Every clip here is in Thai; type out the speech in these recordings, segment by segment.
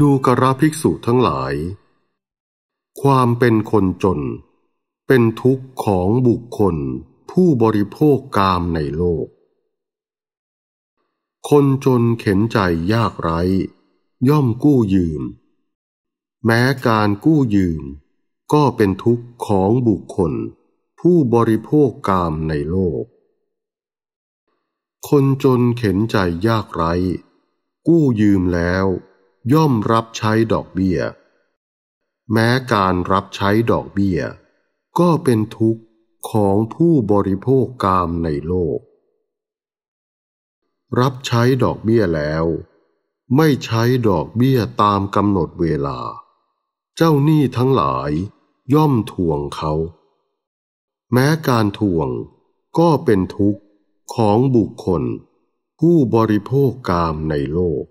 ดูกระภิกษุทั้งหลาย ความเป็นคนจน เป็นทุกข์ของบุคคลผู้บริโภคกามในโลก คนจนเข็นใจยากไร้ ย่อมกู้ยืม แม้การกู้ยืมก็เป็นทุกข์ของบุคคล ผู้บริโภคกามในโลก คนจนเข็นใจยากไร้ กู้ยืมแล้วย่อมรับใช้ดอกเบี้ย แม้การรับใช้ดอกเบี้ย ก็เป็นทุกข์ของผู้บริโภคกามในโลก รับใช้ดอกเบี้ยแล้ว ไม่ใช้ดอกเบี้ยตามกำหนดเวลา เจ้าหนี้ทั้งหลายย่อมทวงเขา แม้การทวงก็เป็นทุกข์ของบุคคล ผู้บริโภคกามในโลก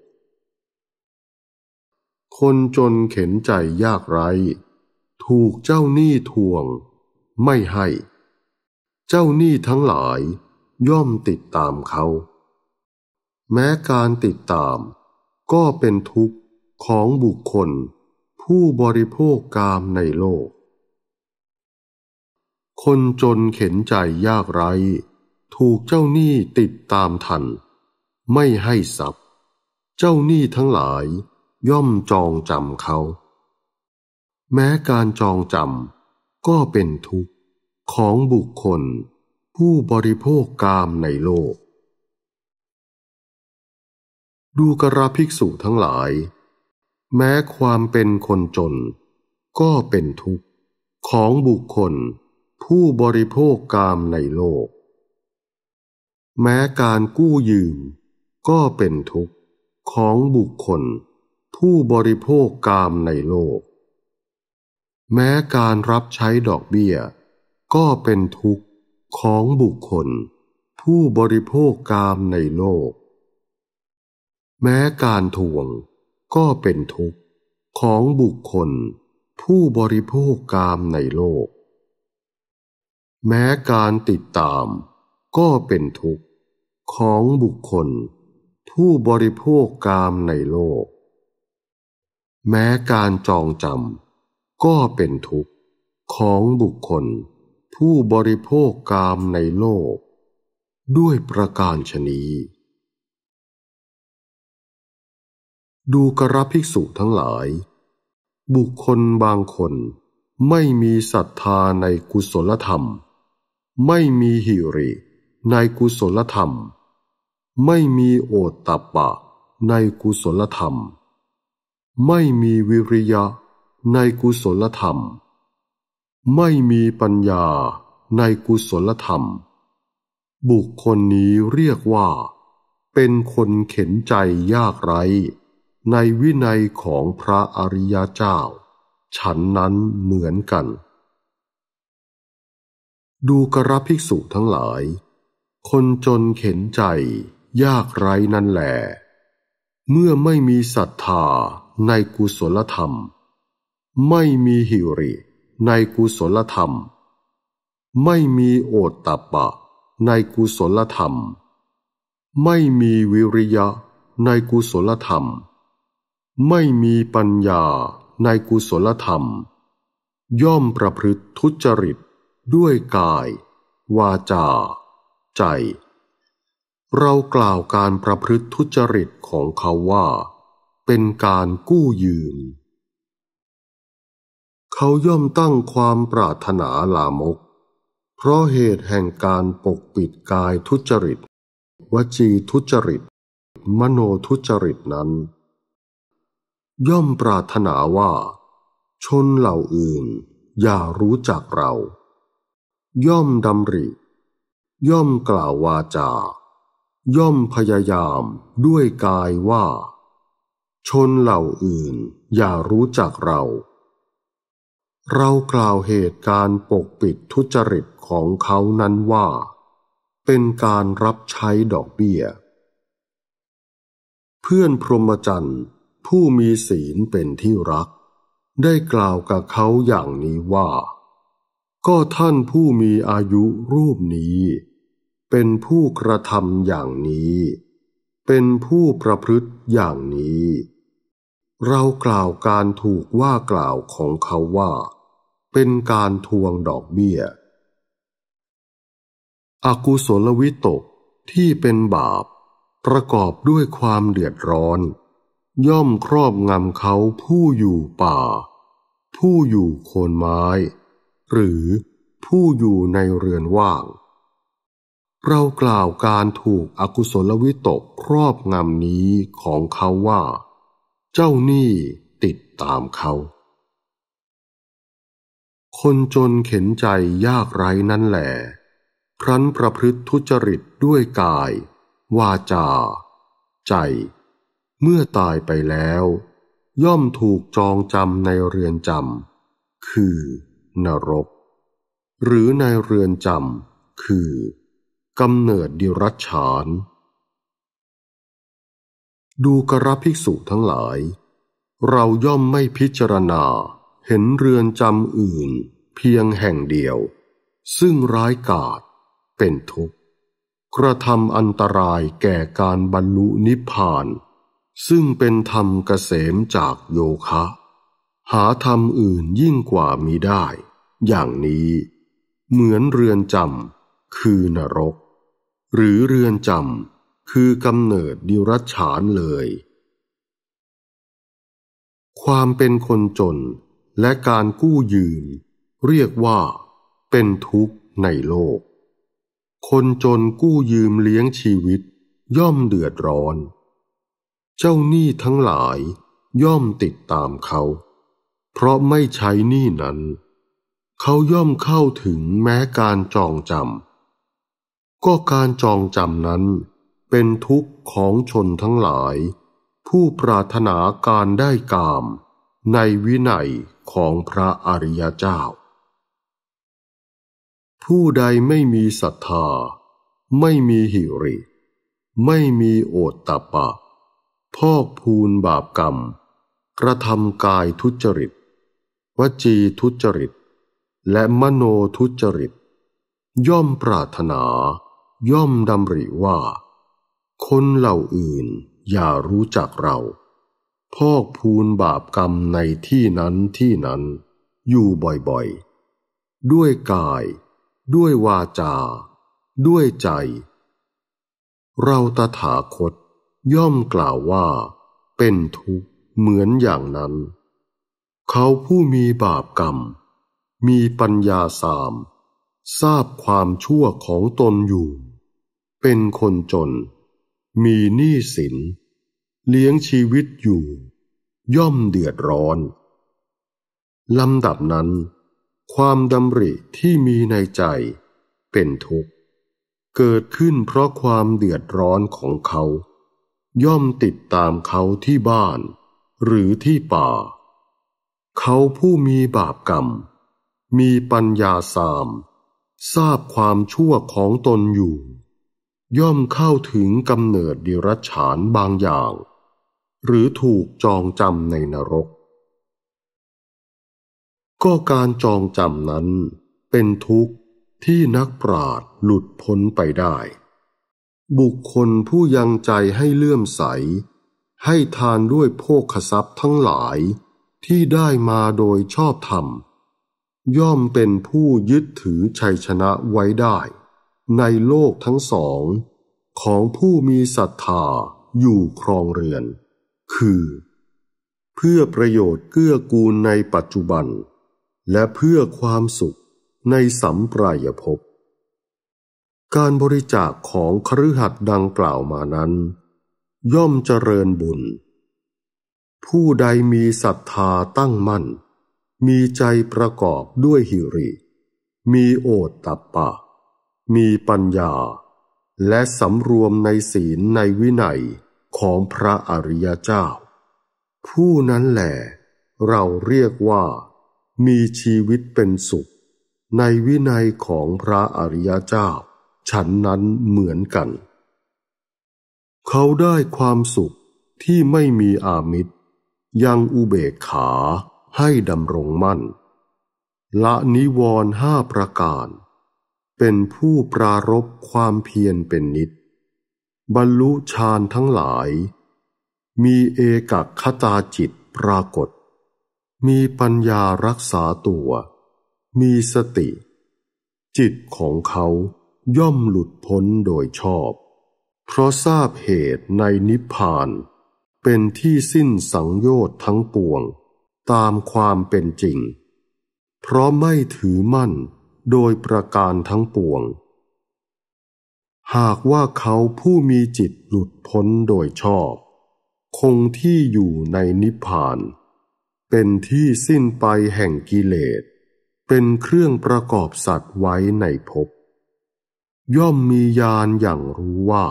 คนจนเข็นใจยากไร้ ถูกเจ้าหนี้ทวง ไม่ให้ เจ้าหนี้ทั้งหลายย่อมติดตามเขา แม้การติดตามก็เป็นทุกข์ของบุคคลผู้บริโภคกามในโลก คนจนเข็นใจยากไร้ ถูกเจ้าหนี้ติดตามทัน ไม่ให้ทรัพย์ เจ้าหนี้ทั้งหลายย่อมจองจำเขา แม้การจองจำก็เป็นทุกข์ ของบุคคล ผู้บริโภคกามในโลก ดูกระภิกษุทั้งหลาย แม้ความเป็นคนจน ก็เป็นทุกข์ของบุคคล ผู้บริโภคกามในโลก แม้การกู้ยืมก็เป็นทุกข์ ของบุคคลผู้บริโภคกามในโลก แม้การรับใช้ดอกเบี้ย ก็เป็นทุกข์ของบุคคล ผู้บริโภคกามในโลก แม้การทวงก็เป็นทุกข์ของบุคคล ผู้บริโภคกามในโลก แม้การติดตาม ก็เป็นทุกข์ของบุคคล ผู้บริโภคกามในโลกแม้การจองจำก็เป็นทุกข์ของบุคคลผู้บริโภคกามในโลกด้วยประการชนีดูกระภิกษุทั้งหลาย บุคคลบางคนไม่มีศรัทธาในกุศลธรรม ไม่มีหิริในกุศลธรรม ไม่มีโอตตะปะในกุศลธรรมไม่มีวิริยะในกุศลธรรม ไม่มีปัญญาในกุศลธรรม บุคคลนี้เรียกว่า เป็นคนเข็นใจยากไร้ ในวินัยของพระอริยเจ้า ฉันนั้นเหมือนกัน ดูกระภิกษุทั้งหลาย คนจนเข็นใจยากไร้นั่นแหละ เมื่อไม่มีศรัทธาในกุศลธรรม ไม่มีหิริในกุศลธรรม ไม่มีโอตตะปะ ในกุศลธรรม ไม่มีวิริยะในกุศลธรรม ไม่มีปัญญาในกุศลธรรม ย่อมประพฤติทุจริตด้วยกาย วาจา ใจ เรากล่าวการประพฤติทุจริตของเขาว่าเป็นการกู้ยืม เขาย่อมตั้งความปรารถนาลามก เพราะเหตุแห่งการปกปิดกายทุจริต วจีทุจริต มโนทุจริตนั้น ย่อมปรารถนาว่า ชนเหล่าอื่น อย่ารู้จักเรา ย่อมดำริ ย่อมกล่าววาจา ย่อมพยายามด้วยกายว่าชนเหล่าอื่นอย่ารู้จักเรา เรากล่าวเหตุการณ์ปกปิดทุจริตของเขานั้นว่า เป็นการรับใช้ดอกเบี้ย เพื่อนพรหมจันทร์ผู้มีศีลเป็นที่รัก ได้กล่าวกับเขาอย่างนี้ว่า ก็ท่านผู้มีอายุรูปนี้ เป็นผู้กระทำอย่างนี้ เป็นผู้ประพฤติอย่างนี้เรากล่าวการถูกว่ากล่าวของเขาว่า เป็นการทวงดอกเบี้ย อกุศลวิตกที่เป็นบาปประกอบด้วยความเดือดร้อน ย่อมครอบงำเขาผู้อยู่ป่า ผู้อยู่โคนไม้ หรือผู้อยู่ในเรือนว่าง เรากล่าวการถูกอกุศลวิตกครอบงำนี้ของเขาว่าเจ้าหนี้ติดตามเขา คนจนเข็นใจยากไร้นั่นแหลครั้นประพฤติทุจริตด้วยกาย วาจา ใจ เมื่อตายไปแล้ว ย่อมถูกจองจำในเรือนจำ คือนรก หรือในเรือนจำคือกำเนิดดิรัจฉานดูกระภิกษุทั้งหลาย เราย่อมไม่พิจารณาเห็นเรือนจำอื่นเพียงแห่งเดียวซึ่งร้ายกาจเป็นทุกข์กระทำอันตรายแก่การบรรลุนิพพานซึ่งเป็นธรรมเกษมจากโยคะหาธรรมอื่นยิ่งกว่ามีได้อย่างนี้เหมือนเรือนจำคือนรกหรือเรือนจำคือกำเนิดดิรัจฉานเลย ความเป็นคนจนและการกู้ยืม เรียกว่า เป็นทุกข์ในโลก คนจนกู้ยืมเลี้ยงชีวิตย่อมเดือดร้อน เจ้าหนี้ทั้งหลายย่อมติดตามเขา เพราะไม่ใช้หนี้นั้น เขาย่อมเข้าถึงแม้การจองจำ ก็การจองจำนั้นเป็นทุกข์ของชนทั้งหลาย ผู้ปรารถนาการได้กาม ในวินัยของพระอริยเจ้า ผู้ใดไม่มีศรัทธา ไม่มีหิริ ไม่มีโอตตะปะ พอกพูนบาปกรรม กระทำกายทุจริต วจีทุจริต และมโนทุจริต ย่อมปรารถนาย่อมดำริว่าคนเหล่าอื่นอย่ารู้จักเราพอกพูนบาปกรรมในที่นั้นที่นั้น อยู่บ่อยๆ ด้วยกาย ด้วยวาจา ด้วยใจ เราตถาคตย่อมกล่าวว่า เป็นทุกข์เหมือนอย่างนั้น เขาผู้มีบาปกรรม มีปัญญาสาม ทราบความชั่วของตนอยู่ เป็นคนจนมีหนี้สิน เลี้ยงชีวิตอยู่ ย่อมเดือดร้อน ลำดับนั้น ความดำริที่มีในใจเป็นทุกข์ เกิดขึ้นเพราะความเดือดร้อนของเขา ย่อมติดตามเขาที่บ้านหรือที่ป่า เขาผู้มีบาปกรรม มีปัญญาสาม ทราบความชั่วของตนอยู่ย่อมเข้าถึงกำเนิดดิรัจฉานบางอย่าง หรือถูกจองจำในนรก ก็การจองจำนั้นเป็นทุกข์ที่นักปราดหลุดพ้นไปได้ บุคคลผู้ยังใจให้เลื่อมใส ให้ทานด้วยโภคทรัพย์ทั้งหลายที่ได้มาโดยชอบธรรม ย่อมเป็นผู้ยึดถือชัยชนะไว้ได้ในโลกทั้งสองของผู้มีศรัทธาอยู่ครองเรือนคือ เพื่อประโยชน์เกื้อกูลในปัจจุบัน และเพื่อความสุขในสัมปรายภพ การบริจาคของคฤหัสถ์ดังกล่าวมานั้น ย่อมเจริญบุญ ผู้ใดมีศรัทธาตั้งมั่น มีใจประกอบด้วยหิริ มีโอตตัปปะมีปัญญา และสำรวมในศีลในวินัยของพระอริยเจ้า ผู้นั้นแหละเราเรียกว่ามีชีวิตเป็นสุข ในวินัยของพระอริยเจ้า ฉันนั้นเหมือนกัน เขาได้ความสุขที่ไม่มีอามิตร ยังอุเบกขาให้ดำรงมั่น ละนิวรห้าประการเป็นผู้ปรารบความเพียรเป็นนิดบรรลุฌานทั้งหลาย มีเอกคตาจิตปรากฏ มีปัญญารักษาตัว มีสติ จิตของเขาย่อมหลุดพ้นโดยชอบ เพราะทราบเหตุในนิพพาน เป็นที่สิ้นสังโยชน์ทั้งปวง ตามความเป็นจริง เพราะไม่ถือมั่นโดยประการทั้งปวง หากว่าเขาผู้มีจิตหลุดพ้นโดยชอบ คงที่อยู่ในนิพพาน เป็นที่สิ้นไปแห่งกิเลส เป็นเครื่องประกอบสัตว์ไว้ในภพย่อมมียานอย่างรู้ว่า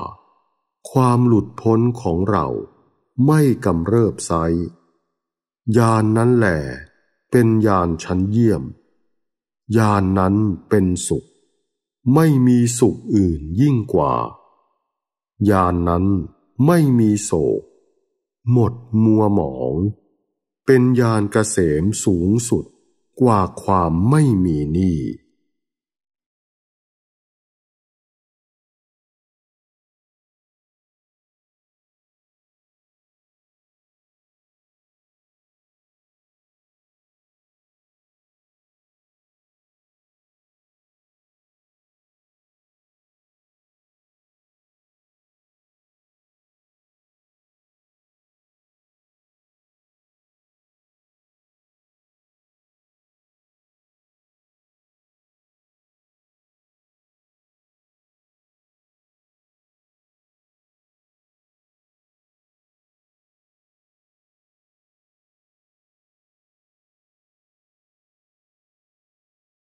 ความหลุดพ้นของเราไม่กำเริบไซ ยานนั้นแหลเป็นยานชั้นเยี่ยมญาณนนั้นเป็นสุข ไม่มีสุขอื่นยิ่งกว่าญาณนนั้นไม่มีโศก หมดมัวหมอง เป็นญาณเกษมสูงสุดกว่าความไม่มีนี่